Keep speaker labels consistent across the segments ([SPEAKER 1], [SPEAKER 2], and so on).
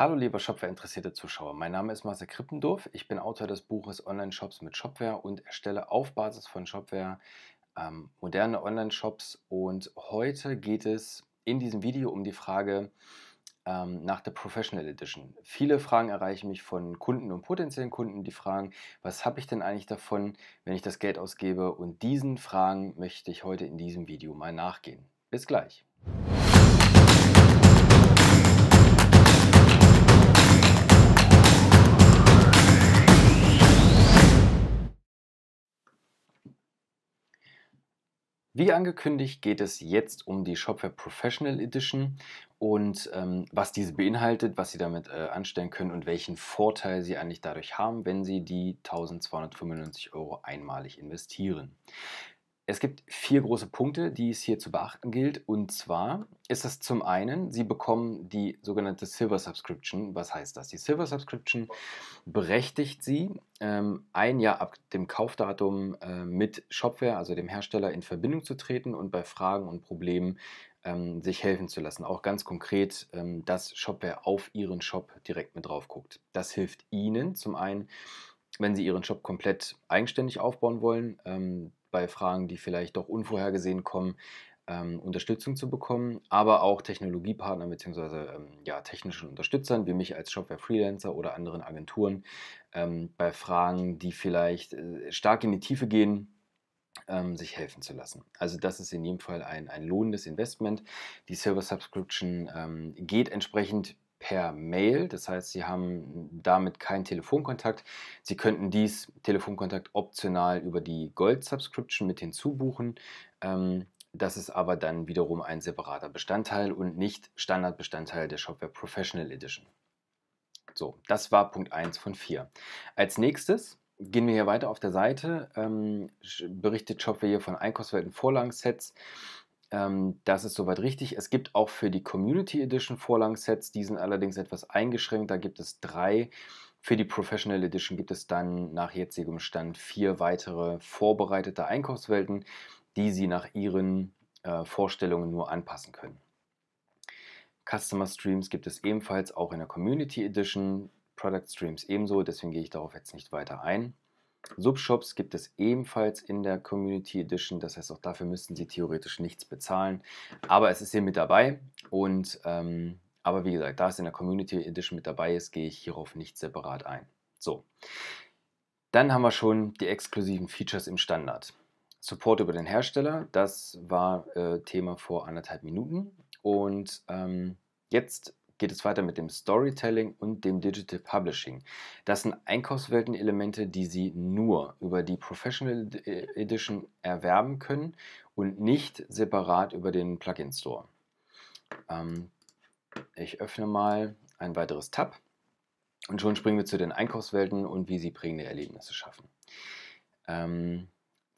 [SPEAKER 1] Hallo lieber Shopware-interessierte Zuschauer, mein Name ist Marcel Krippendorf, ich bin Autor des Buches Online-Shops mit Shopware und erstelle auf Basis von Shopware ähm, moderne Online-Shops und heute geht es in diesem Video um die Frage ähm, nach der Professional Edition. Viele Fragen erreichen mich von Kunden und potenziellen Kunden, die fragen, was habe ich denn eigentlich davon, wenn ich das Geld ausgebe und diesen Fragen möchte ich heute in diesem Video mal nachgehen. Bis gleich. Wie angekündigt geht es jetzt um die Shopware Professional Edition und ähm, was diese beinhaltet, was Sie damit äh, anstellen können und welchen Vorteil Sie eigentlich dadurch haben, wenn Sie die 1295 Euro einmalig investieren. Es gibt vier große Punkte, die es hier zu beachten gilt. Und zwar ist es zum einen, Sie bekommen die sogenannte Silver Subscription. Was heißt das? Die Silver Subscription berechtigt Sie, ähm, ein Jahr ab dem Kaufdatum äh, mit Shopware, also dem Hersteller, in Verbindung zu treten und bei Fragen und Problemen ähm, sich helfen zu lassen. Auch ganz konkret, ähm, dass Shopware auf Ihren Shop direkt mit drauf guckt. Das hilft Ihnen zum einen, wenn Sie Ihren Shop komplett eigenständig aufbauen wollen, bei Fragen, die vielleicht doch unvorhergesehen kommen, ähm, Unterstützung zu bekommen, aber auch Technologiepartner bzw. Ähm, ja, technischen Unterstützern wie mich als Shopware-Freelancer oder anderen Agenturen ähm, bei Fragen, die vielleicht äh, stark in die Tiefe gehen, ähm, sich helfen zu lassen. Also das ist in jedem Fall ein, ein lohnendes Investment. Die Server Subscription ähm, geht entsprechend per Mail. Das heißt, Sie haben damit keinen Telefonkontakt. Sie könnten dies Telefonkontakt optional über die Gold-Subscription mit hinzubuchen. Ähm, das ist aber dann wiederum ein separater Bestandteil und nicht Standardbestandteil der Shopware Professional Edition. So, das war Punkt 1 von 4. Als nächstes gehen wir hier weiter auf der Seite, ähm, berichtet Shopware hier von Einkaufswerten Vorlagensets. sets ähm, das ist soweit richtig. Es gibt auch für die Community Edition Vorlagen-Sets, die sind allerdings etwas eingeschränkt. Da gibt es drei. Für die Professional Edition gibt es dann nach jetzigem Stand vier weitere vorbereitete Einkaufswelten, die Sie nach Ihren äh, Vorstellungen nur anpassen können. Customer Streams gibt es ebenfalls auch in der Community Edition, Product Streams ebenso, deswegen gehe ich darauf jetzt nicht weiter ein. Subshops gibt es ebenfalls in der Community Edition, das heißt auch dafür müssten Sie theoretisch nichts bezahlen, aber es ist hier mit dabei und ähm, aber wie gesagt, da es in der Community Edition mit dabei ist, gehe ich hierauf nicht separat ein. So, dann haben wir schon die exklusiven Features im Standard. Support über den Hersteller, das war äh, Thema vor anderthalb Minuten und ähm, jetzt geht es weiter mit dem Storytelling und dem Digital Publishing. Das sind Einkaufswelten-Elemente, die Sie nur über die Professional äh, Edition erwerben können und nicht separat über den Plugin Store. Ähm, ich öffne mal ein weiteres Tab und schon springen wir zu den Einkaufswelten und wie Sie prägende Erlebnisse schaffen. Ähm,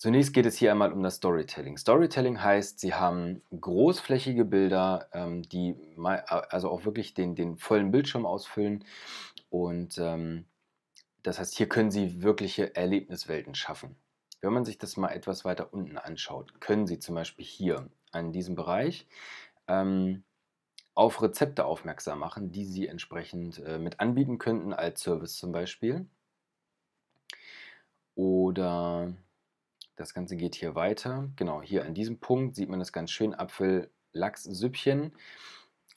[SPEAKER 1] Zunächst geht es hier einmal um das Storytelling. Storytelling heißt, sie haben großflächige Bilder, ähm, die also auch wirklich den, den vollen Bildschirm ausfüllen. Und ähm, das heißt, hier können sie wirkliche Erlebniswelten schaffen. Wenn man sich das mal etwas weiter unten anschaut, können sie zum Beispiel hier an diesem Bereich ähm, auf Rezepte aufmerksam machen, die sie entsprechend äh, mit anbieten könnten als Service zum Beispiel. Oder das Ganze geht hier weiter. Genau, hier an diesem Punkt sieht man das ganz schön, Apfel-Lachs-Süppchen.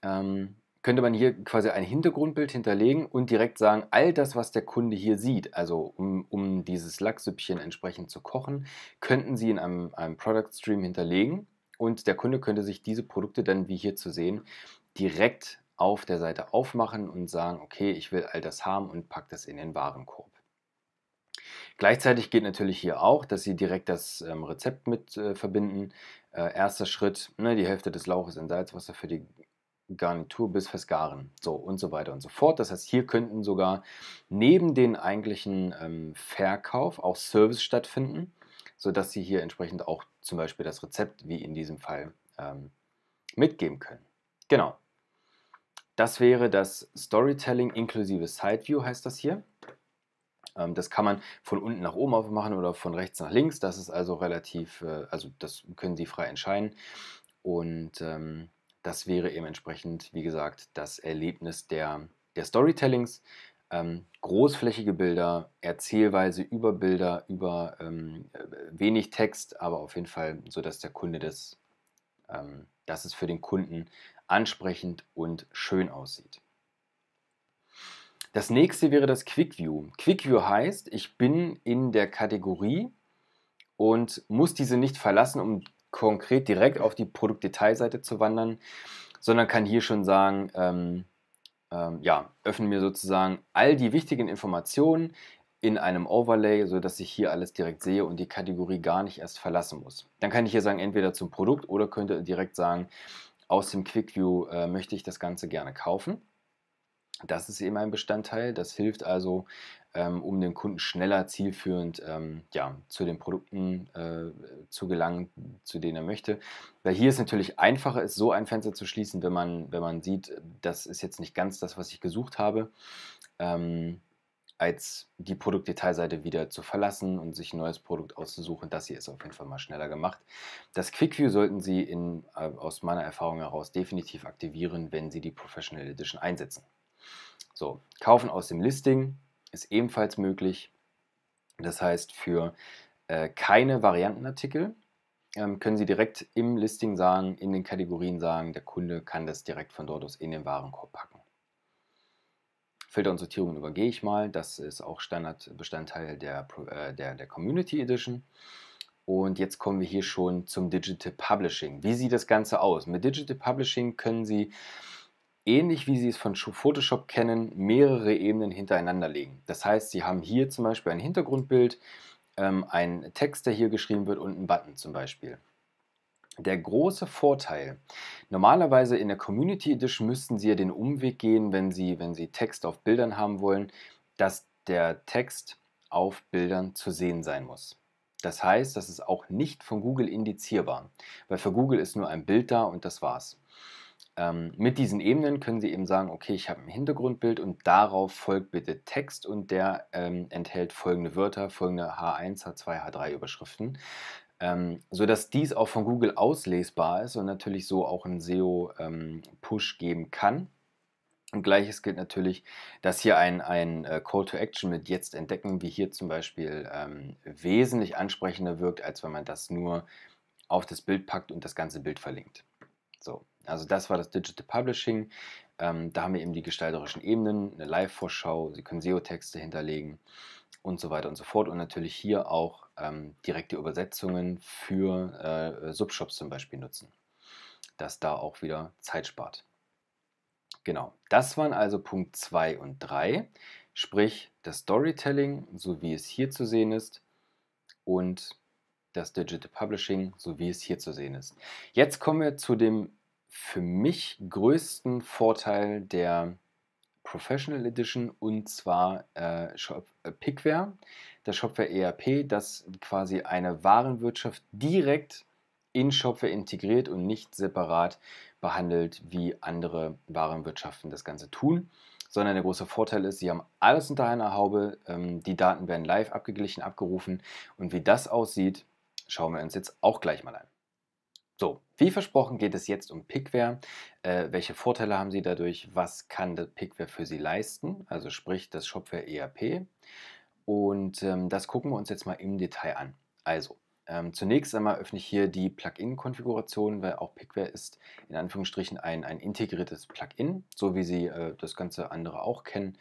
[SPEAKER 1] Ähm, könnte man hier quasi ein Hintergrundbild hinterlegen und direkt sagen, all das, was der Kunde hier sieht, also um, um dieses Lachssüppchen entsprechend zu kochen, könnten Sie in einem, einem Product Stream hinterlegen und der Kunde könnte sich diese Produkte dann, wie hier zu sehen, direkt auf der Seite aufmachen und sagen, okay, ich will all das haben und packe das in den Warenkorb. Gleichzeitig geht natürlich hier auch, dass Sie direkt das ähm, Rezept mit äh, verbinden. Äh, erster Schritt, ne, die Hälfte des Lauches in Salzwasser für die Garnitur bis Verskaren. So und so weiter und so fort. Das heißt, hier könnten sogar neben den eigentlichen ähm, Verkauf auch Service stattfinden, sodass Sie hier entsprechend auch zum Beispiel das Rezept, wie in diesem Fall, ähm, mitgeben können. Genau. Das wäre das Storytelling inklusive Sideview, heißt das hier. Ähm, das kann man von unten nach oben aufmachen oder von rechts nach links. Das ist also relativ, äh, also das können Sie frei entscheiden. Und ähm, das wäre eben entsprechend, wie gesagt, das Erlebnis der, der Storytellings. Ähm, großflächige Bilder, Erzählweise über Bilder, über ähm, äh, wenig Text, aber auf jeden Fall so, dass der Kunde das, ähm, dass es für den Kunden ansprechend und schön aussieht. Das nächste wäre das Quick View. Quick View heißt, ich bin in der Kategorie und muss diese nicht verlassen, um konkret direkt auf die Produktdetailseite zu wandern, sondern kann hier schon sagen, ähm, ähm, ja, öffnen mir sozusagen all die wichtigen Informationen in einem Overlay, sodass ich hier alles direkt sehe und die Kategorie gar nicht erst verlassen muss. Dann kann ich hier sagen, entweder zum Produkt oder könnte direkt sagen, aus dem Quick View äh, möchte ich das Ganze gerne kaufen. Das ist eben ein Bestandteil. Das hilft also, ähm, um den Kunden schneller zielführend ähm, ja, zu den Produkten äh, zu gelangen, zu denen er möchte. Weil hier ist natürlich einfacher, ist so ein Fenster zu schließen, wenn man, wenn man sieht, das ist jetzt nicht ganz das, was ich gesucht habe, ähm, als die Produktdetailseite wieder zu verlassen und sich ein neues Produkt auszusuchen. Das hier ist auf jeden Fall mal schneller gemacht. Das Quick View sollten Sie in, äh, aus meiner Erfahrung heraus definitiv aktivieren, wenn Sie die Professional Edition einsetzen. So, kaufen aus dem Listing ist ebenfalls möglich. Das heißt, für äh, keine Variantenartikel ähm, können Sie direkt im Listing sagen, in den Kategorien sagen, der Kunde kann das direkt von dort aus in den Warenkorb packen. Filter und Sortierung übergehe ich mal. Das ist auch Standardbestandteil der, äh, der, der Community Edition. Und jetzt kommen wir hier schon zum Digital Publishing. Wie sieht das Ganze aus? Mit Digital Publishing können Sie ähnlich wie Sie es von Photoshop kennen, mehrere Ebenen hintereinander legen. Das heißt, Sie haben hier zum Beispiel ein Hintergrundbild, ähm, einen Text, der hier geschrieben wird und einen Button zum Beispiel. Der große Vorteil, normalerweise in der Community Edition müssten Sie ja den Umweg gehen, wenn Sie, wenn Sie Text auf Bildern haben wollen, dass der Text auf Bildern zu sehen sein muss. Das heißt, das ist auch nicht von Google indizierbar, weil für Google ist nur ein Bild da und das war's. Ähm, mit diesen Ebenen können Sie eben sagen, okay, ich habe ein Hintergrundbild und darauf folgt bitte Text und der ähm, enthält folgende Wörter, folgende H1, H2, H3 Überschriften, ähm, sodass dies auch von Google auslesbar ist und natürlich so auch einen SEO-Push ähm, geben kann. Und gleiches gilt natürlich, dass hier ein, ein äh, Call to Action mit jetzt entdecken, wie hier zum Beispiel ähm, wesentlich ansprechender wirkt, als wenn man das nur auf das Bild packt und das ganze Bild verlinkt. So. Also das war das Digital Publishing. Ähm, da haben wir eben die gestalterischen Ebenen, eine Live-Vorschau, Sie können SEO-Texte hinterlegen und so weiter und so fort. Und natürlich hier auch ähm, direkte Übersetzungen für äh, Subshops zum Beispiel nutzen, dass da auch wieder Zeit spart. Genau, das waren also Punkt 2 und 3, sprich das Storytelling, so wie es hier zu sehen ist, und das Digital Publishing, so wie es hier zu sehen ist. Jetzt kommen wir zu dem für mich größten Vorteil der Professional Edition und zwar äh, Shop, äh, Pickware, das Shopware ERP, das quasi eine Warenwirtschaft direkt in Shopware integriert und nicht separat behandelt, wie andere Warenwirtschaften das Ganze tun, sondern der große Vorteil ist, sie haben alles unter einer Haube, ähm, die Daten werden live abgeglichen, abgerufen und wie das aussieht, schauen wir uns jetzt auch gleich mal an. So, wie versprochen geht es jetzt um Pickware. Äh, welche Vorteile haben Sie dadurch? Was kann Pickware für Sie leisten? Also sprich das Shopware ERP. Und ähm, das gucken wir uns jetzt mal im Detail an. Also, ähm, zunächst einmal öffne ich hier die Plugin-Konfiguration, weil auch Pickware ist in Anführungsstrichen ein, ein integriertes Plugin, so wie Sie äh, das ganze andere auch kennen.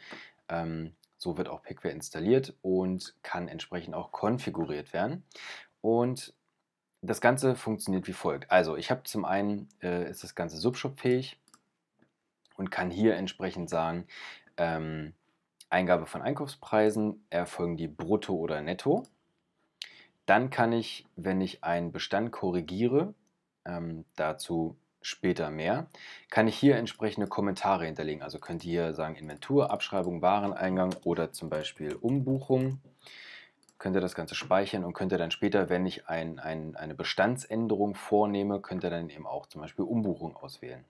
[SPEAKER 1] Ähm, so wird auch Pickware installiert und kann entsprechend auch konfiguriert werden. Und das Ganze funktioniert wie folgt. Also ich habe zum einen, äh, ist das Ganze subshop-fähig und kann hier entsprechend sagen, ähm, Eingabe von Einkaufspreisen, erfolgen die brutto oder netto. Dann kann ich, wenn ich einen Bestand korrigiere, ähm, dazu später mehr, kann ich hier entsprechende Kommentare hinterlegen. Also könnt ihr hier sagen Inventur, Abschreibung, Wareneingang oder zum Beispiel Umbuchung könnt ihr das Ganze speichern und könnt ihr dann später, wenn ich ein, ein, eine Bestandsänderung vornehme, könnt ihr dann eben auch zum Beispiel Umbuchung auswählen.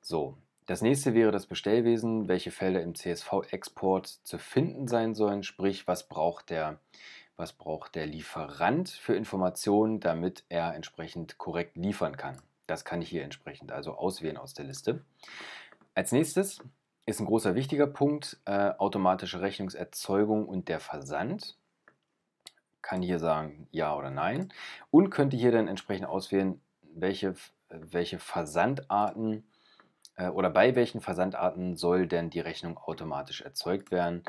[SPEAKER 1] So, das nächste wäre das Bestellwesen, welche Felder im CSV-Export zu finden sein sollen, sprich, was braucht der, was braucht der Lieferant für Informationen, damit er entsprechend korrekt liefern kann. Das kann ich hier entsprechend also auswählen aus der Liste. Als nächstes ist ein großer wichtiger Punkt äh, automatische Rechnungserzeugung und der Versand kann hier sagen Ja oder Nein und könnte hier dann entsprechend auswählen, welche, welche Versandarten äh, oder bei welchen Versandarten soll denn die Rechnung automatisch erzeugt werden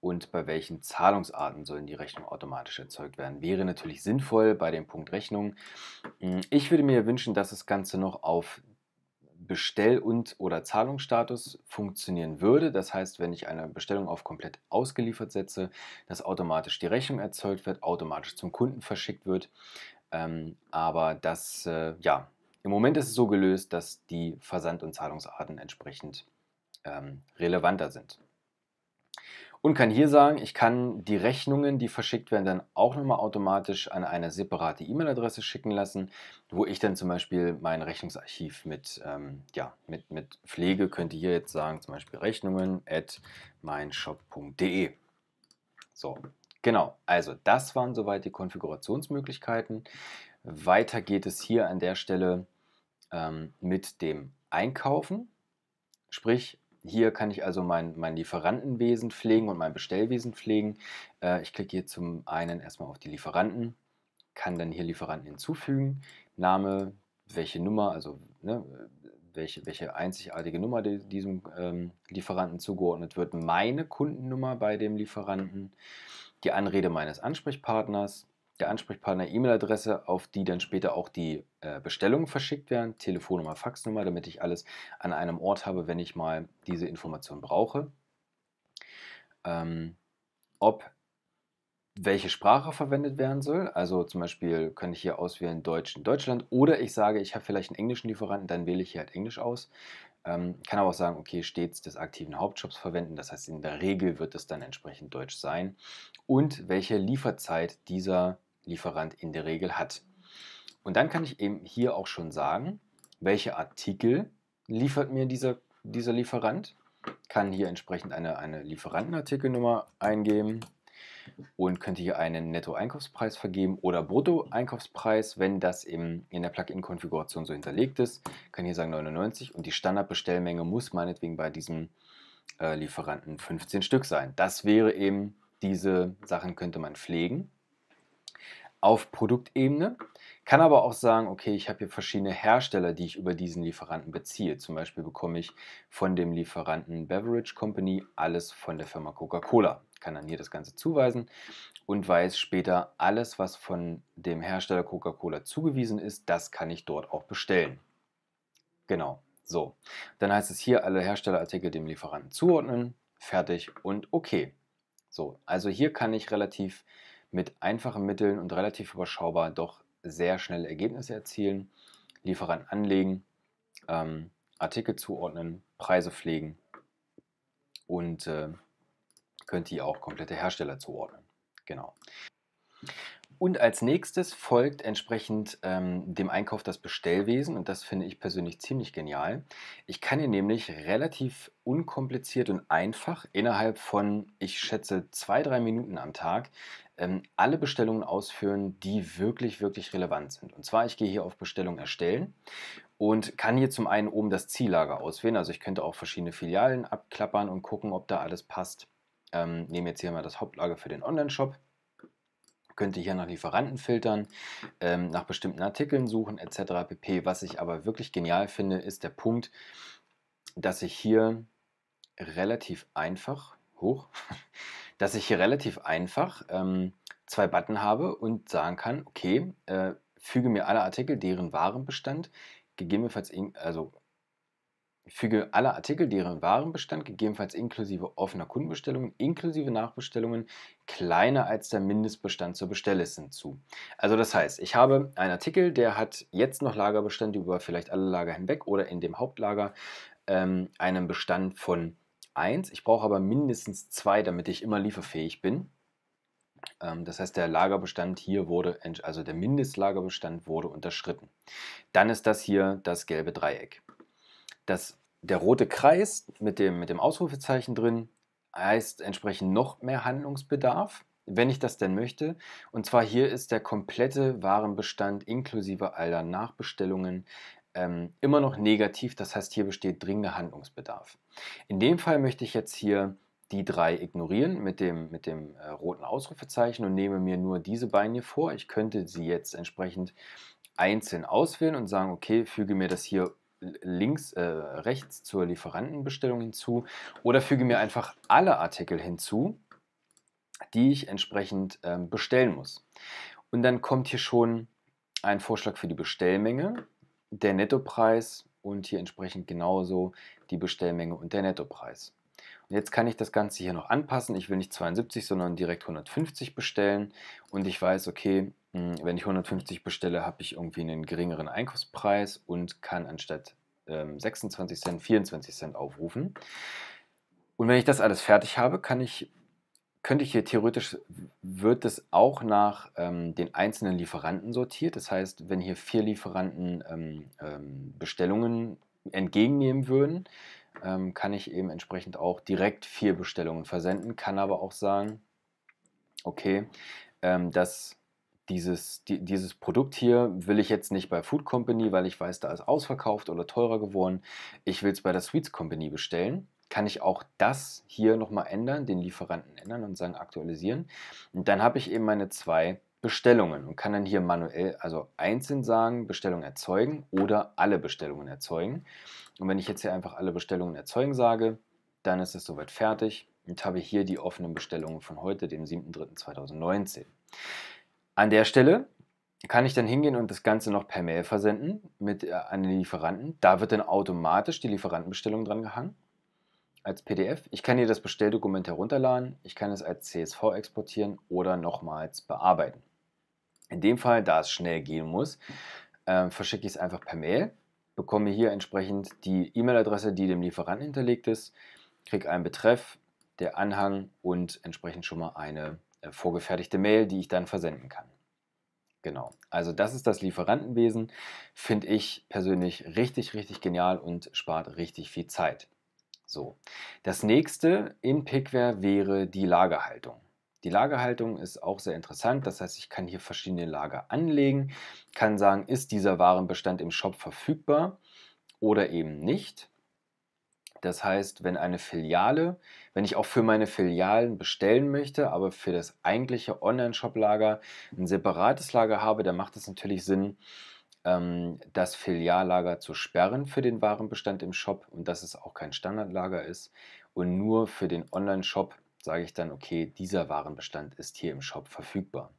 [SPEAKER 1] und bei welchen Zahlungsarten sollen die Rechnungen automatisch erzeugt werden. Wäre natürlich sinnvoll bei dem Punkt Rechnung. Hm, ich würde mir wünschen, dass das Ganze noch auf Bestell- und oder Zahlungsstatus funktionieren würde. Das heißt, wenn ich eine Bestellung auf komplett ausgeliefert setze, dass automatisch die Rechnung erzeugt wird, automatisch zum Kunden verschickt wird. Ähm, aber das, äh, ja, im Moment ist es so gelöst, dass die Versand- und Zahlungsarten entsprechend ähm, relevanter sind und kann hier sagen, ich kann die Rechnungen, die verschickt werden, dann auch nochmal automatisch an eine separate E-Mail-Adresse schicken lassen, wo ich dann zum Beispiel mein Rechnungsarchiv mit, ähm, ja, mit, mit Pflege könnte hier jetzt sagen, zum Beispiel Rechnungen at meinshop.de. So, genau. Also das waren soweit die Konfigurationsmöglichkeiten. Weiter geht es hier an der Stelle ähm, mit dem Einkaufen. Sprich, hier kann ich also mein, mein Lieferantenwesen pflegen und mein Bestellwesen pflegen. Äh, ich klicke hier zum einen erstmal auf die Lieferanten, kann dann hier Lieferanten hinzufügen, Name, welche Nummer, also ne, welche, welche einzigartige Nummer die, diesem ähm, Lieferanten zugeordnet wird, meine Kundennummer bei dem Lieferanten, die Anrede meines Ansprechpartners, der Ansprechpartner E-Mail-Adresse, auf die dann später auch die äh, Bestellungen verschickt werden, Telefonnummer, Faxnummer, damit ich alles an einem Ort habe, wenn ich mal diese Information brauche. Ähm, ob welche Sprache verwendet werden soll. Also zum Beispiel könnte ich hier auswählen Deutsch in Deutschland oder ich sage, ich habe vielleicht einen englischen Lieferanten, dann wähle ich hier halt Englisch aus. Ähm, kann aber auch sagen, okay, stets des aktiven Hauptjobs verwenden. Das heißt, in der Regel wird es dann entsprechend Deutsch sein. Und welche Lieferzeit dieser Lieferant in der Regel hat. Und dann kann ich eben hier auch schon sagen, welche Artikel liefert mir dieser, dieser Lieferant. Kann hier entsprechend eine, eine Lieferantenartikelnummer eingeben und könnte hier einen Netto-Einkaufspreis vergeben oder Brutto-Einkaufspreis, wenn das im, in der Plugin-Konfiguration so hinterlegt ist. Kann hier sagen 99 und die Standardbestellmenge muss meinetwegen bei diesem äh, Lieferanten 15 Stück sein. Das wäre eben, diese Sachen könnte man pflegen auf Produktebene, kann aber auch sagen, okay, ich habe hier verschiedene Hersteller, die ich über diesen Lieferanten beziehe. Zum Beispiel bekomme ich von dem Lieferanten Beverage Company alles von der Firma Coca-Cola, kann dann hier das Ganze zuweisen und weiß später, alles, was von dem Hersteller Coca-Cola zugewiesen ist, das kann ich dort auch bestellen. Genau, so. Dann heißt es hier, alle Herstellerartikel dem Lieferanten zuordnen, fertig und okay. So, also hier kann ich relativ mit einfachen Mitteln und relativ überschaubar doch sehr schnell Ergebnisse erzielen, Lieferanten anlegen, ähm, Artikel zuordnen, Preise pflegen und äh, könnt ihr auch komplette Hersteller zuordnen. Genau. Und als nächstes folgt entsprechend ähm, dem Einkauf das Bestellwesen und das finde ich persönlich ziemlich genial. Ich kann hier nämlich relativ unkompliziert und einfach innerhalb von, ich schätze, zwei, drei Minuten am Tag ähm, alle Bestellungen ausführen, die wirklich, wirklich relevant sind. Und zwar, ich gehe hier auf Bestellung erstellen und kann hier zum einen oben das Ziellager auswählen. Also ich könnte auch verschiedene Filialen abklappern und gucken, ob da alles passt. Ähm, nehme jetzt hier mal das Hauptlager für den Online-Shop könnte hier nach Lieferanten filtern, ähm, nach bestimmten Artikeln suchen etc. pp. Was ich aber wirklich genial finde, ist der Punkt, dass ich hier relativ einfach, hoch, dass ich hier relativ einfach ähm, zwei Button habe und sagen kann, okay, äh, füge mir alle Artikel, deren Warenbestand, gegebenenfalls, also Füge alle Artikel, deren Warenbestand, gegebenenfalls inklusive offener Kundenbestellungen, inklusive Nachbestellungen, kleiner als der Mindestbestand zur Bestellliste hinzu. Also das heißt, ich habe einen Artikel, der hat jetzt noch Lagerbestand über vielleicht alle Lager hinweg oder in dem Hauptlager ähm, einen Bestand von 1. Ich brauche aber mindestens 2, damit ich immer lieferfähig bin. Ähm, das heißt, der Lagerbestand hier wurde, also der Mindestlagerbestand wurde unterschritten. Dann ist das hier das gelbe Dreieck dass der rote Kreis mit dem, mit dem Ausrufezeichen drin heißt entsprechend noch mehr Handlungsbedarf, wenn ich das denn möchte. Und zwar hier ist der komplette Warenbestand inklusive aller Nachbestellungen ähm, immer noch negativ. Das heißt, hier besteht dringender Handlungsbedarf. In dem Fall möchte ich jetzt hier die drei ignorieren mit dem, mit dem äh, roten Ausrufezeichen und nehme mir nur diese beiden hier vor. Ich könnte sie jetzt entsprechend einzeln auswählen und sagen, okay, füge mir das hier links, äh, rechts zur Lieferantenbestellung hinzu oder füge mir einfach alle Artikel hinzu, die ich entsprechend äh, bestellen muss. Und dann kommt hier schon ein Vorschlag für die Bestellmenge, der Nettopreis und hier entsprechend genauso die Bestellmenge und der Nettopreis. Und jetzt kann ich das Ganze hier noch anpassen. Ich will nicht 72, sondern direkt 150 bestellen und ich weiß, okay, hm, wenn ich 150 bestelle, habe ich irgendwie einen geringeren Einkaufspreis und kann anstatt ähm, 26 Cent 24 Cent aufrufen. Und wenn ich das alles fertig habe, kann ich, könnte ich hier theoretisch, wird das auch nach ähm, den einzelnen Lieferanten sortiert. Das heißt, wenn hier vier Lieferanten ähm, ähm Bestellungen entgegennehmen würden, ähm, kann ich eben entsprechend auch direkt vier Bestellungen versenden, kann aber auch sagen, okay, ähm, das dieses, die, dieses Produkt hier will ich jetzt nicht bei Food Company, weil ich weiß, da ist ausverkauft oder teurer geworden. Ich will es bei der Sweets Company bestellen. Kann ich auch das hier nochmal ändern, den Lieferanten ändern und sagen aktualisieren. Und dann habe ich eben meine zwei Bestellungen und kann dann hier manuell, also einzeln sagen, Bestellung erzeugen oder alle Bestellungen erzeugen. Und wenn ich jetzt hier einfach alle Bestellungen erzeugen sage, dann ist es soweit fertig und habe hier die offenen Bestellungen von heute, dem 7.3.2019. An der Stelle kann ich dann hingehen und das Ganze noch per Mail versenden mit äh, an den Lieferanten. Da wird dann automatisch die Lieferantenbestellung dran gehangen als PDF. Ich kann hier das Bestelldokument herunterladen, ich kann es als CSV exportieren oder nochmals bearbeiten. In dem Fall, da es schnell gehen muss, äh, verschicke ich es einfach per Mail, bekomme hier entsprechend die E-Mail-Adresse, die dem Lieferanten hinterlegt ist, kriege einen Betreff, der Anhang und entsprechend schon mal eine äh, vorgefertigte Mail, die ich dann versenden kann. Genau. Also das ist das Lieferantenwesen, finde ich persönlich richtig, richtig genial und spart richtig viel Zeit. So. Das nächste in Pickware wäre die Lagerhaltung. Die Lagerhaltung ist auch sehr interessant. Das heißt, ich kann hier verschiedene Lager anlegen, kann sagen, ist dieser Warenbestand im Shop verfügbar oder eben nicht. Das heißt, wenn eine Filiale, wenn ich auch für meine Filialen bestellen möchte, aber für das eigentliche Online-Shop-Lager ein separates Lager habe, dann macht es natürlich Sinn, ähm, das Filiallager zu sperren für den Warenbestand im Shop und dass es auch kein Standardlager ist. Und nur für den Online-Shop sage ich dann, okay, dieser Warenbestand ist hier im Shop verfügbar.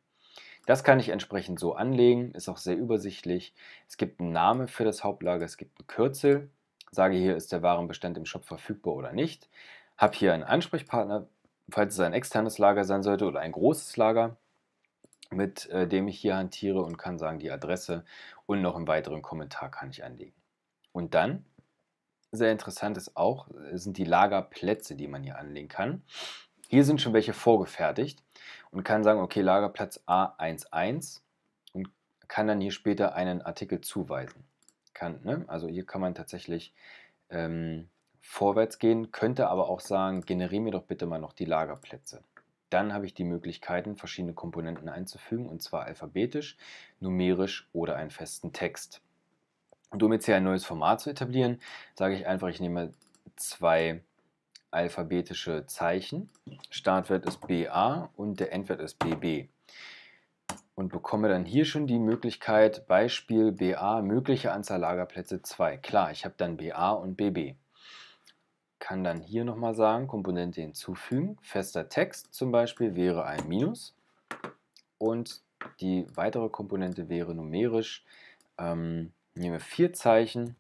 [SPEAKER 1] Das kann ich entsprechend so anlegen, ist auch sehr übersichtlich. Es gibt einen Namen für das Hauptlager, es gibt einen Kürzel sage hier, ist der Warenbestand im Shop verfügbar oder nicht, habe hier einen Ansprechpartner, falls es ein externes Lager sein sollte oder ein großes Lager, mit äh, dem ich hier hantiere und kann sagen, die Adresse und noch einen weiteren Kommentar kann ich anlegen. Und dann, sehr interessant ist auch, sind die Lagerplätze, die man hier anlegen kann. Hier sind schon welche vorgefertigt und kann sagen, okay, Lagerplatz A11 und kann dann hier später einen Artikel zuweisen kann. Ne? Also hier kann man tatsächlich ähm, vorwärts gehen, könnte aber auch sagen, generiere mir doch bitte mal noch die Lagerplätze. Dann habe ich die Möglichkeiten, verschiedene Komponenten einzufügen, und zwar alphabetisch, numerisch oder einen festen Text. Und um jetzt hier ein neues Format zu etablieren, sage ich einfach, ich nehme zwei alphabetische Zeichen. Startwert ist BA und der Endwert ist BB und bekomme dann hier schon die Möglichkeit, Beispiel BA, mögliche Anzahl Lagerplätze 2. Klar, ich habe dann BA und BB. Kann dann hier nochmal sagen, Komponente hinzufügen, fester Text zum Beispiel wäre ein Minus und die weitere Komponente wäre numerisch. Ähm, nehmen wir vier Zeichen,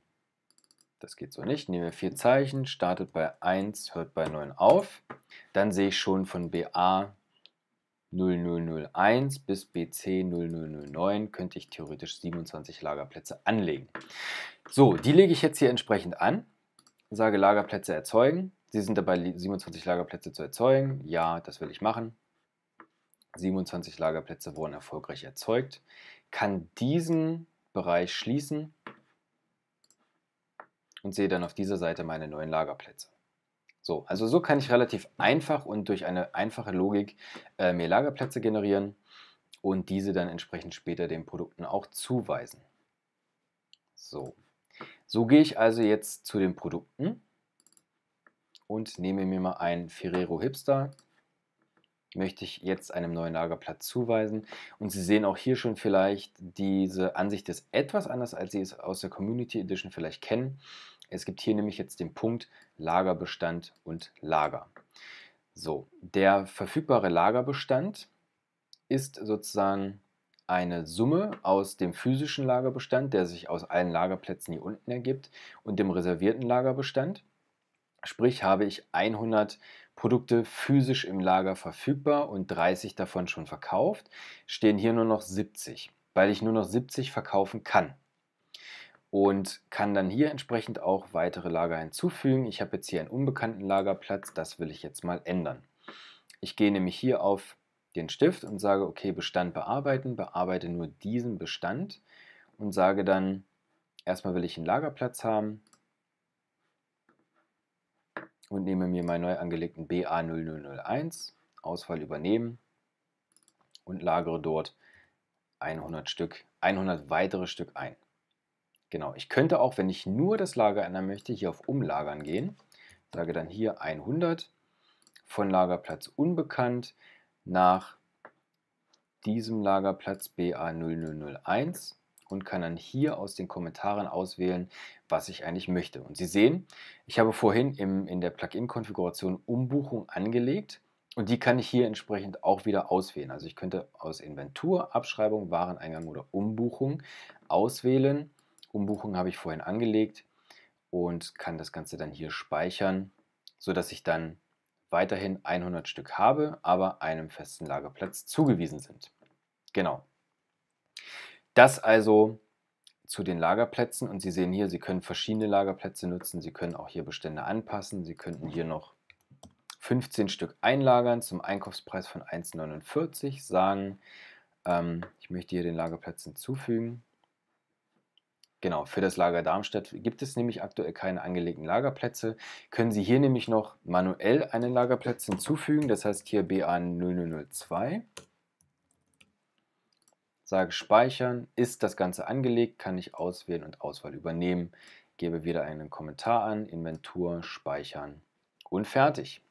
[SPEAKER 1] das geht so nicht, nehmen wir vier Zeichen, startet bei 1, hört bei 9 auf, dann sehe ich schon von BA 0001 bis BC 0009 könnte ich theoretisch 27 Lagerplätze anlegen. So, die lege ich jetzt hier entsprechend an, sage Lagerplätze erzeugen. Sie sind dabei, 27 Lagerplätze zu erzeugen. Ja, das will ich machen. 27 Lagerplätze wurden erfolgreich erzeugt. Kann diesen Bereich schließen und sehe dann auf dieser Seite meine neuen Lagerplätze. So, also so kann ich relativ einfach und durch eine einfache Logik äh, mir Lagerplätze generieren und diese dann entsprechend später den Produkten auch zuweisen. So, so gehe ich also jetzt zu den Produkten und nehme mir mal einen Ferrero Hipster. Möchte ich jetzt einem neuen Lagerplatz zuweisen. Und Sie sehen auch hier schon vielleicht, diese Ansicht ist etwas anders, als Sie es aus der Community Edition vielleicht kennen. Es gibt hier nämlich jetzt den Punkt Lagerbestand und Lager. So, der verfügbare Lagerbestand ist sozusagen eine Summe aus dem physischen Lagerbestand, der sich aus allen Lagerplätzen hier unten ergibt, und dem reservierten Lagerbestand. Sprich habe ich 100 Produkte physisch im Lager verfügbar und 30 davon schon verkauft, stehen hier nur noch 70, weil ich nur noch 70 verkaufen kann und kann dann hier entsprechend auch weitere Lager hinzufügen. Ich habe jetzt hier einen unbekannten Lagerplatz, das will ich jetzt mal ändern. Ich gehe nämlich hier auf den Stift und sage, okay, Bestand bearbeiten, bearbeite nur diesen Bestand und sage dann, erstmal will ich einen Lagerplatz haben und nehme mir meinen neu angelegten BA0001, Auswahl übernehmen und lagere dort 100 Stück, 100 weitere Stück ein. Genau, ich könnte auch, wenn ich nur das Lager ändern möchte, hier auf Umlagern gehen. Sage dann hier 100 von Lagerplatz unbekannt nach diesem Lagerplatz BA0001 und kann dann hier aus den Kommentaren auswählen, was ich eigentlich möchte. Und Sie sehen, ich habe vorhin im, in der Plugin-Konfiguration Umbuchung angelegt und die kann ich hier entsprechend auch wieder auswählen. Also ich könnte aus Inventur, Abschreibung, Wareneingang oder Umbuchung auswählen, Umbuchung habe ich vorhin angelegt und kann das Ganze dann hier speichern, sodass ich dann weiterhin 100 Stück habe, aber einem festen Lagerplatz zugewiesen sind. Genau. Das also zu den Lagerplätzen und Sie sehen hier, Sie können verschiedene Lagerplätze nutzen, Sie können auch hier Bestände anpassen, Sie könnten hier noch 15 Stück einlagern zum Einkaufspreis von 1,49, sagen, ähm, ich möchte hier den Lagerplatz hinzufügen, Genau, für das Lager Darmstadt gibt es nämlich aktuell keine angelegten Lagerplätze. Können Sie hier nämlich noch manuell einen Lagerplatz hinzufügen, das heißt hier BA0002. Sage Speichern, ist das Ganze angelegt, kann ich auswählen und Auswahl übernehmen. Gebe wieder einen Kommentar an, Inventur, Speichern und fertig.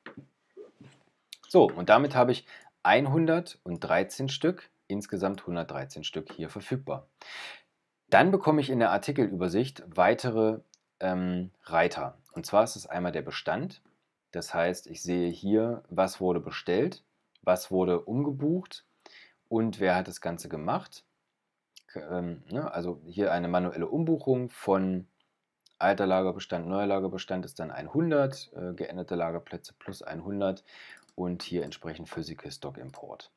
[SPEAKER 1] So, und damit habe ich 113 Stück, insgesamt 113 Stück hier verfügbar. Dann bekomme ich in der Artikelübersicht weitere ähm, Reiter. Und zwar ist es einmal der Bestand. Das heißt, ich sehe hier, was wurde bestellt, was wurde umgebucht und wer hat das Ganze gemacht. Ähm, ne, also hier eine manuelle Umbuchung von alter Lagerbestand, neuer Lagerbestand ist dann 100, äh, geänderte Lagerplätze plus 100 und hier entsprechend Physical Stock Import.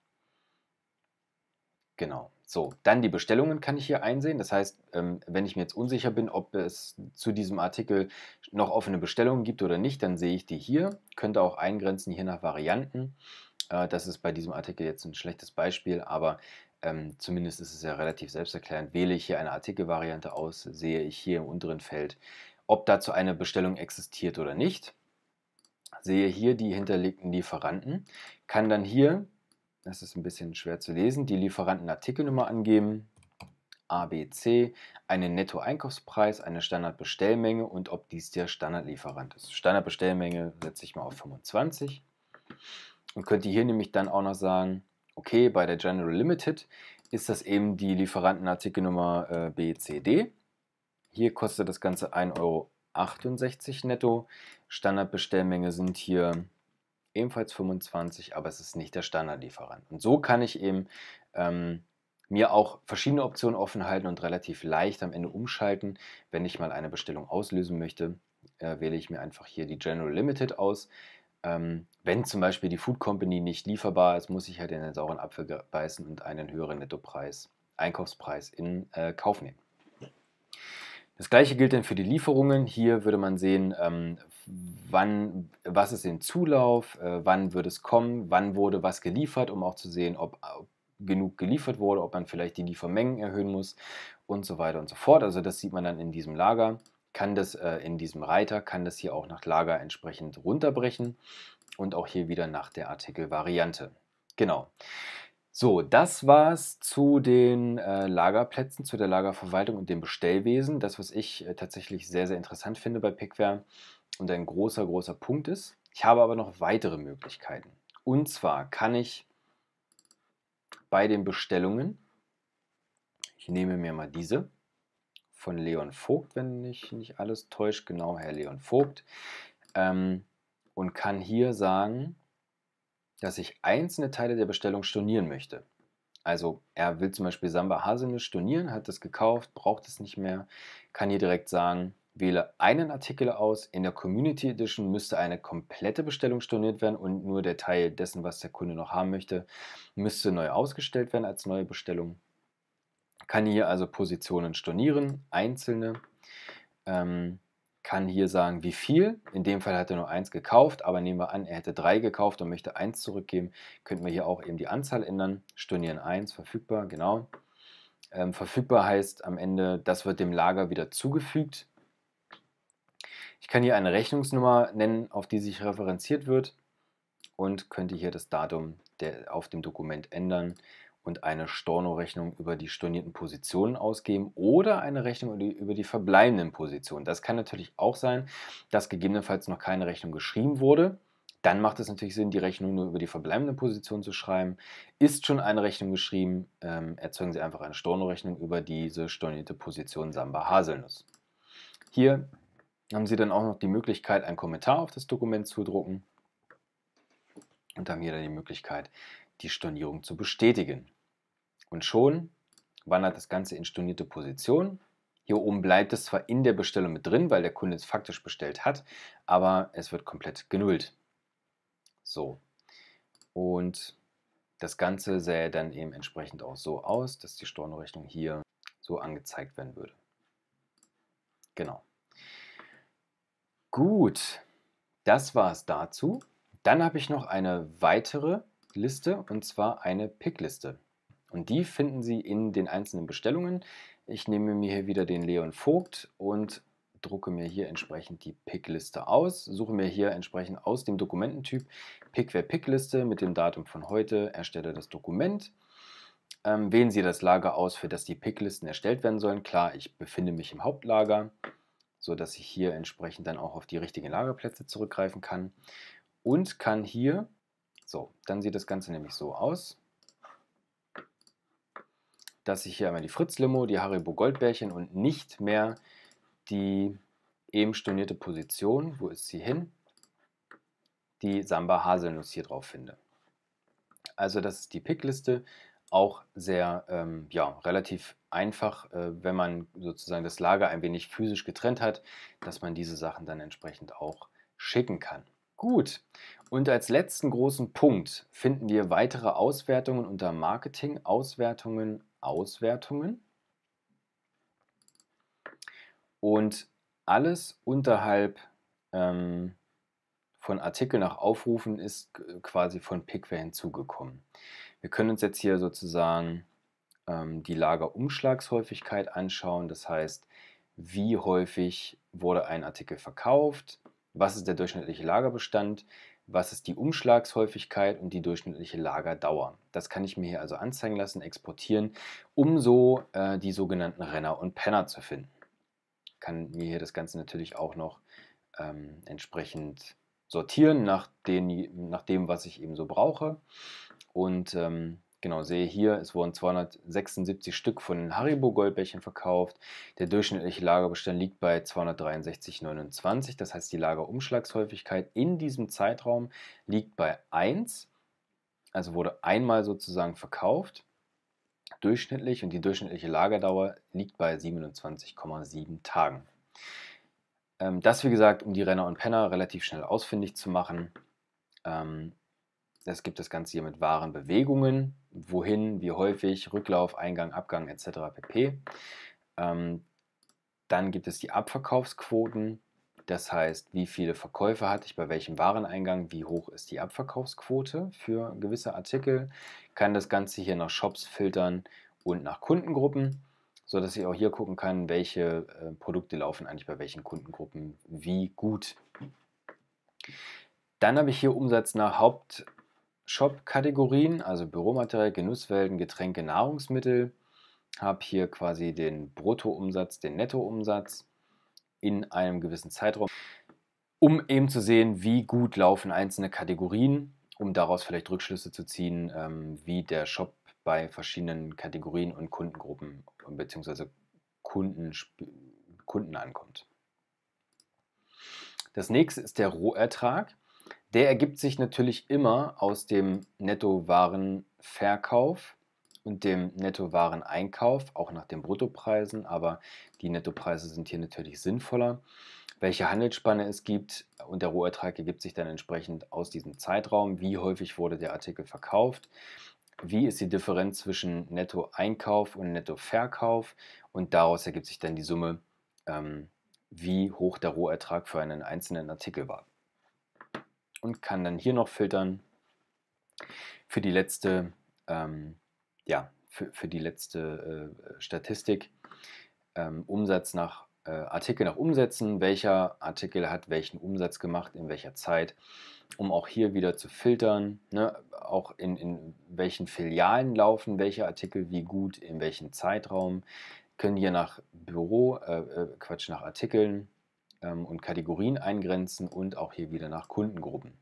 [SPEAKER 1] Genau. So, dann die Bestellungen kann ich hier einsehen. Das heißt, ähm, wenn ich mir jetzt unsicher bin, ob es zu diesem Artikel noch offene Bestellungen gibt oder nicht, dann sehe ich die hier. Könnte auch eingrenzen hier nach Varianten. Äh, das ist bei diesem Artikel jetzt ein schlechtes Beispiel, aber ähm, zumindest ist es ja relativ selbsterklärend. Wähle ich hier eine Artikelvariante aus, sehe ich hier im unteren Feld, ob dazu eine Bestellung existiert oder nicht sehe hier die hinterlegten Lieferanten, kann dann hier das ist ein bisschen schwer zu lesen. Die Lieferantenartikelnummer angeben. ABC, einen Nettoeinkaufspreis, eine Standardbestellmenge und ob dies der Standardlieferant ist. Standardbestellmenge setze ich mal auf 25 und könnt ihr hier nämlich dann auch noch sagen, okay, bei der General Limited ist das eben die Lieferantenartikelnummer äh, BCD. Hier kostet das Ganze 1,68 Euro netto. Standardbestellmenge sind hier ebenfalls 25, aber es ist nicht der Standardlieferant. Und so kann ich eben ähm, mir auch verschiedene Optionen offen halten und relativ leicht am Ende umschalten. Wenn ich mal eine Bestellung auslösen möchte, äh, wähle ich mir einfach hier die General Limited aus. Ähm, wenn zum Beispiel die Food Company nicht lieferbar ist, muss ich halt in den sauren Apfel beißen und einen höheren Nettopreis, Einkaufspreis in äh, Kauf nehmen. Das gleiche gilt dann für die Lieferungen. Hier würde man sehen, ähm, wann, was ist im Zulauf, äh, wann wird es kommen, wann wurde was geliefert, um auch zu sehen, ob, genug geliefert wurde, ob man vielleicht die Liefermengen erhöhen muss und so weiter und so fort. Also das sieht man dann in diesem Lager, kann das äh, in diesem Reiter, kann das hier auch nach Lager entsprechend runterbrechen und auch hier wieder nach der Artikelvariante. Genau. So, das war's zu den äh, Lagerplätzen, zu der Lagerverwaltung und dem Bestellwesen. Das, was ich äh, tatsächlich sehr, sehr interessant finde bei Pickware und ein großer, großer Punkt ist. Ich habe aber noch weitere Möglichkeiten. Und zwar kann ich bei den Bestellungen, ich nehme mir mal diese von Leon Vogt, wenn ich nicht alles täuscht, genau Herr Leon Vogt, ähm, und kann hier sagen, dass ich einzelne Teile der Bestellung stornieren möchte. Also er will zum Beispiel Samba Haselnuss stornieren, hat das gekauft, braucht es nicht mehr, kann hier direkt sagen, wähle einen Artikel aus. In der Community Edition müsste eine komplette Bestellung storniert werden und nur der Teil dessen, was der Kunde noch haben möchte, müsste neu ausgestellt werden als neue Bestellung. Kann hier also Positionen stornieren, einzelne. Ähm, kann hier sagen, wie viel. In dem Fall hat er nur eins gekauft, aber nehmen wir an, er hätte drei gekauft und möchte eins zurückgeben, könnten wir hier auch eben die Anzahl ändern. Stornieren 1, verfügbar, genau. Ähm, verfügbar heißt am Ende, das wird dem Lager wieder zugefügt. Ich kann hier eine Rechnungsnummer nennen, auf die sich referenziert wird und könnte hier das Datum der, auf dem Dokument ändern und eine Storno-Rechnung über die stornierten Positionen ausgeben oder eine Rechnung über die verbleibenden Positionen. Das kann natürlich auch sein, dass gegebenenfalls noch keine Rechnung geschrieben wurde. Dann macht es natürlich Sinn, die Rechnung nur über die verbleibenden Positionen zu schreiben. Ist schon eine Rechnung geschrieben, ähm, erzeugen Sie einfach eine Storno-Rechnung über diese stornierte Position Samba Haselnuss. Hier haben Sie dann auch noch die Möglichkeit, einen Kommentar auf das Dokument zu drucken und haben hier dann die Möglichkeit, die Stornierung zu bestätigen. Und schon wandert das Ganze in stornierte Position. Hier oben bleibt es zwar in der Bestellung mit drin, weil der Kunde es faktisch bestellt hat, aber es wird komplett genullt. So. Und das Ganze sähe dann eben entsprechend auch so aus, dass die Stornorechnung hier so angezeigt werden würde. Genau. Gut, das war es dazu. Dann habe ich noch eine weitere Liste und zwar eine Pickliste. Und die finden Sie in den einzelnen Bestellungen. Ich nehme mir hier wieder den Leon Vogt und drucke mir hier entsprechend die Pickliste aus, suche mir hier entsprechend aus dem Dokumententyp Pickware Pickliste mit dem Datum von heute, erstelle das Dokument. Ähm, wählen Sie das Lager aus, für das die Picklisten erstellt werden sollen. Klar, ich befinde mich im Hauptlager, sodass ich hier entsprechend dann auch auf die richtigen Lagerplätze zurückgreifen kann und kann hier so, dann sieht das Ganze nämlich so aus, dass ich hier einmal die Fritz-Limo, die Haribo Goldbärchen und nicht mehr die eben stornierte Position, wo ist sie hin, die Samba Haselnuss hier drauf finde. Also das ist die Pickliste, auch sehr, ähm, ja, relativ einfach, äh, wenn man sozusagen das Lager ein wenig physisch getrennt hat, dass man diese Sachen dann entsprechend auch schicken kann. Gut, und als letzten großen Punkt finden wir weitere Auswertungen unter Marketing, Auswertungen, Auswertungen. Und alles unterhalb ähm, von Artikel nach Aufrufen ist quasi von Pickware hinzugekommen. Wir können uns jetzt hier sozusagen ähm, die Lagerumschlagshäufigkeit anschauen, das heißt, wie häufig wurde ein Artikel verkauft, was ist der durchschnittliche Lagerbestand, was ist die Umschlagshäufigkeit und die durchschnittliche Lagerdauer. Das kann ich mir hier also anzeigen lassen, exportieren, um so äh, die sogenannten Renner und Penner zu finden. Kann mir hier das Ganze natürlich auch noch ähm, entsprechend sortieren nach, den, nach, dem, was ich eben so brauche. Und ähm, genau sehe hier, es wurden 276 Stück von den Haribo Goldbärchen verkauft. Der durchschnittliche Lagerbestand liegt bei 263,29. Das heißt, die Lagerumschlagshäufigkeit in diesem Zeitraum liegt bei 1. Also wurde einmal sozusagen verkauft durchschnittlich und die durchschnittliche Lagerdauer liegt bei 27,7 Tagen. Ähm, das, wie gesagt, um die Renner und Penner relativ schnell ausfindig zu machen. Ähm, es gibt das Ganze hier mit wahren Bewegungen, wohin, wie häufig, Rücklauf, Eingang, Abgang etc. pp. Ähm, dann gibt es die Abverkaufsquoten, das heißt, wie viele Verkäufe hatte ich bei welchem Wareneingang, wie hoch ist die Abverkaufsquote für gewisse Artikel. Kann das Ganze hier nach Shops filtern und nach Kundengruppen, sodass ich auch hier gucken kann, welche äh, Produkte laufen eigentlich bei welchen Kundengruppen wie gut. Dann habe ich hier Umsatz nach Haupt Shop-Kategorien, also Büromaterial, Genusswelten, Getränke, Nahrungsmittel. Habe hier quasi den Bruttoumsatz, den Nettoumsatz in einem gewissen Zeitraum, um eben zu sehen, wie gut laufen einzelne Kategorien, um daraus vielleicht Rückschlüsse zu ziehen, ähm, wie der Shop bei verschiedenen Kategorien und Kundengruppen bzw. Kunden, Kunden ankommt. Das nächste ist der Rohertrag. Der ergibt sich natürlich immer aus dem Nettowarenverkauf und dem Nettowareneinkauf, auch nach den Bruttopreisen, aber die Nettopreise sind hier natürlich sinnvoller. Welche Handelsspanne es gibt und der Rohertrag ergibt sich dann entsprechend aus diesem Zeitraum. Wie häufig wurde der Artikel verkauft? Wie ist die Differenz zwischen Nettoeinkauf und Nettoverkauf? Und daraus ergibt sich dann die Summe, ähm, wie hoch der Rohertrag für einen einzelnen Artikel war und kann dann hier noch filtern für die letzte, ähm, ja, für, für die letzte äh, Statistik. Ähm, Umsatz nach äh, Artikel nach Umsätzen, welcher Artikel hat welchen Umsatz gemacht, in welcher Zeit, um auch hier wieder zu filtern, ne? auch in, in welchen Filialen laufen, welche Artikel wie gut, in welchem Zeitraum, können hier nach Büro, äh, äh Quatsch, nach Artikeln ähm, und Kategorien eingrenzen und auch hier wieder nach Kundengruppen.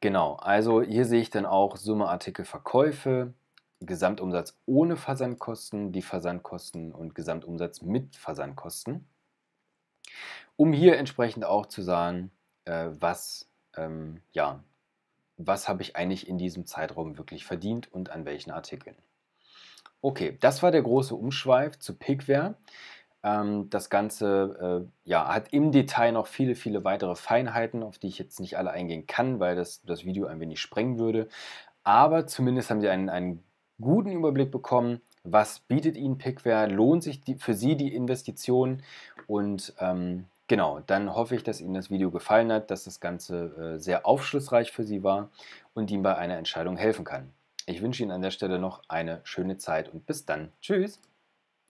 [SPEAKER 1] Genau, also hier sehe ich dann auch Summe Artikel Verkäufe, Gesamtumsatz ohne Versandkosten, die Versandkosten und Gesamtumsatz mit Versandkosten. Um hier entsprechend auch zu sagen, äh, was, ähm, ja, was habe ich eigentlich in diesem Zeitraum wirklich verdient und an welchen Artikeln. Okay, das war der große Umschweif zu Pickware. Ähm, das Ganze äh, ja, hat im Detail noch viele, viele weitere Feinheiten, auf die ich jetzt nicht alle eingehen kann, weil das das Video ein wenig sprengen würde. Aber zumindest haben Sie einen, einen guten Überblick bekommen, was bietet Ihnen Pickware, lohnt sich die, für Sie die Investition und ähm, genau, dann hoffe ich, dass Ihnen das Video gefallen hat, dass das Ganze äh, sehr aufschlussreich für Sie war und Ihnen bei einer Entscheidung helfen kann. Ich wünsche Ihnen an der Stelle noch eine schöne Zeit und bis dann. Tschüss!